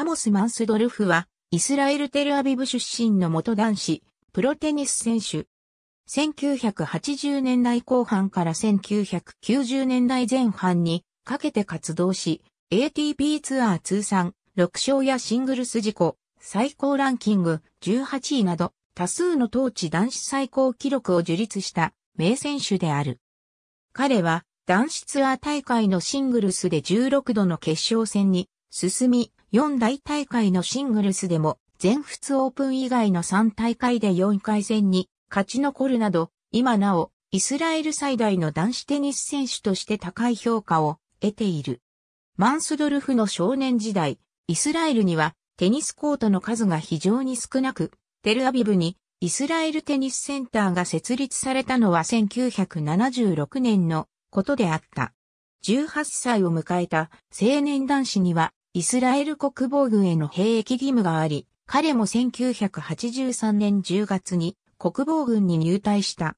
アモス・マンスドルフは、イスラエル・テルアビブ出身の元男子、プロテニス選手。1980年代後半から1990年代前半にかけて活動し、ATP ツアー通算6勝やシングルス事故、最高ランキング18位など多数の当地男子最高記録を樹立した名選手である。彼は男子ツアー大会のシングルスで16度の決勝戦に進み、4大大会のシングルスでも、全仏オープン以外の3大会で4回戦に勝ち残るなど、今なお、イスラエル最大の男子テニス選手として高い評価を得ている。マンスドルフの少年時代、イスラエルにはテニスコートの数が非常に少なく、テルアビブにイスラエルテニスセンターが設立されたのは1976年のことであった。18歳を迎えた青年男子にはイスラエル国防軍への兵役義務があり、彼も1983年10月に国防軍に入隊した。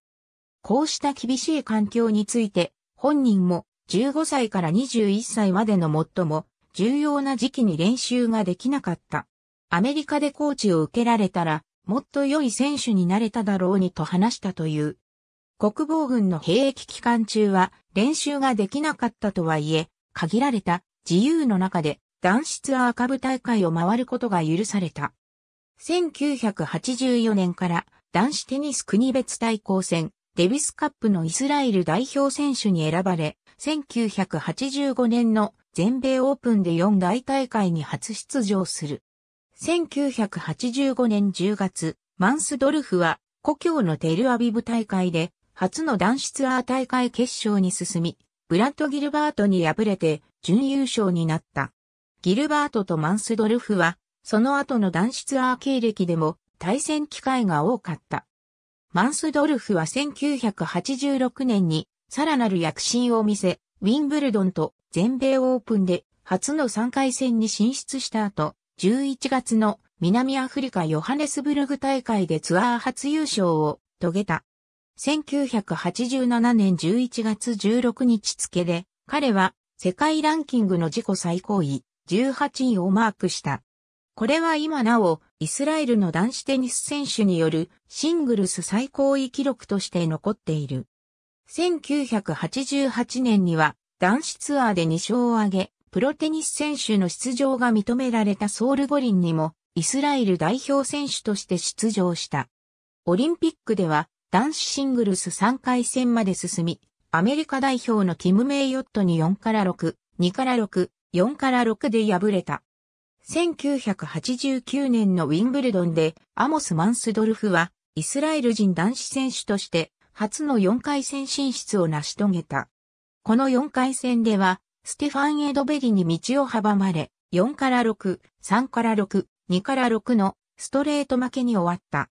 こうした厳しい環境について、本人も15歳から21歳までの最も重要な時期に練習ができなかった。アメリカでコーチを受けられたら、もっと良い選手になれただろうにと話したという。国防軍の兵役期間中は練習ができなかったとはいえ、限られた自由の中で男子ツアー株大会を回ることが許された。1984年から男子テニス国別対抗戦、デビスカップのイスラエル代表選手に選ばれ、1985年の全米オープンで4大大会に初出場する。1985年10月、マンスドルフは故郷のテルアビブ大会で初の男子ツアー大会決勝に進み、ブラッド・ギルバートに敗れて準優勝になった。ギルバートとマンスドルフは、その後の男子ツアー経歴でも対戦機会が多かった。マンスドルフは1986年にさらなる躍進を見せ、ウィンブルドンと全米オープンで初の3回戦に進出した後、11月の南アフリカヨハネスブルグ大会でツアー初優勝を遂げた。1987年11月16日付で、彼は世界ランキングの自己最高位、18位をマークした。これは今なお、イスラエルの男子テニス選手によるシングルス最高位記録として残っている。1988年には男子ツアーで2勝を挙げ、プロテニス選手の出場が認められたソウル五輪にもイスラエル代表選手として出場した。オリンピックでは男子シングルス3回戦まで進み、アメリカ代表のキム・メイヨットに4から6、2から6、4から6で敗れた。1989年のウィンブルドンでアモス・マンスドルフはイスラエル人男子選手として初の4回戦進出を成し遂げた。この4回戦ではステファン・エドベリに道を阻まれ4から6、3から6、2から6のストレート負けに終わった。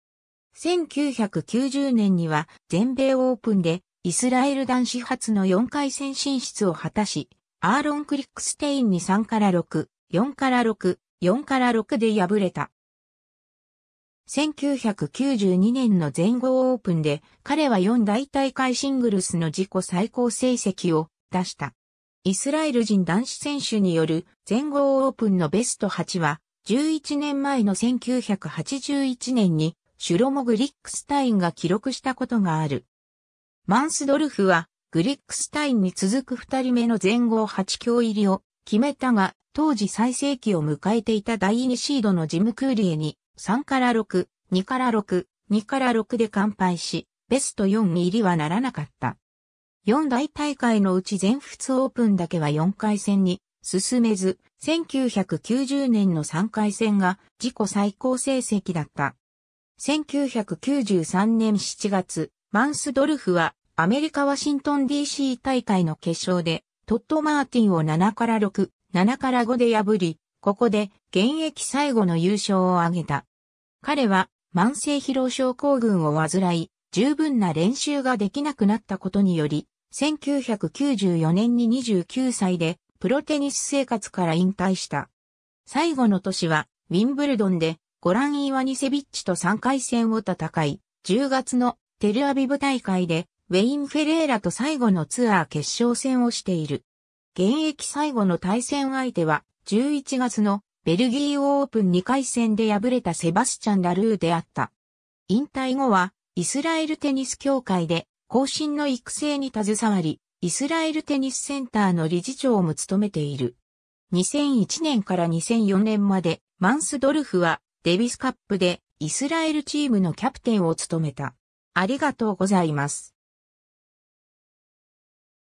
1990年には全米オープンでイスラエル男子初の4回戦進出を果たし、アーロン・クリックステインに3から6、4から6、4から6で敗れた。1992年の全豪オープンで彼は4大大会シングルスの自己最高成績を出した。イスラエル人男子選手による全豪オープンのベスト8は11年前の1981年にシュロモグリックスタインが記録したことがある。マンスドルフはグリックスタインに続く二人目の全豪八強入りを決めたが、当時最盛期を迎えていた第2シードのジム・クーリエに3から6、2から6、2から6で完敗し、ベスト4入りはならなかった。四大大会のうち全仏オープンだけは4回戦に進めず、1990年の3回戦が自己最高成績だった。1993年7月、マンスドルフはアメリカ・ワシントン DC 大会の決勝で、トッド・マーティンを7から6、7から5で破り、ここで現役最後の優勝を挙げた。彼は慢性疲労症候群を患い、十分な練習ができなくなったことにより、1994年に29歳でプロテニス生活から引退した。最後の年はウィンブルドンでゴラン・イワニセビッチと3回戦を戦い、10月のテルアビブ大会でウェイン・フェレーラと最後のツアー決勝戦をしている。現役最後の対戦相手は、11月のベルギーオープン2回戦で敗れたセバスチャン・ラルーであった。引退後は、イスラエルテニス協会で、後進の育成に携わり、イスラエルテニスセンターの理事長も務めている。2001年から2004年まで、マンスドルフは、デビスカップで、イスラエルチームのキャプテンを務めた。ありがとうございます。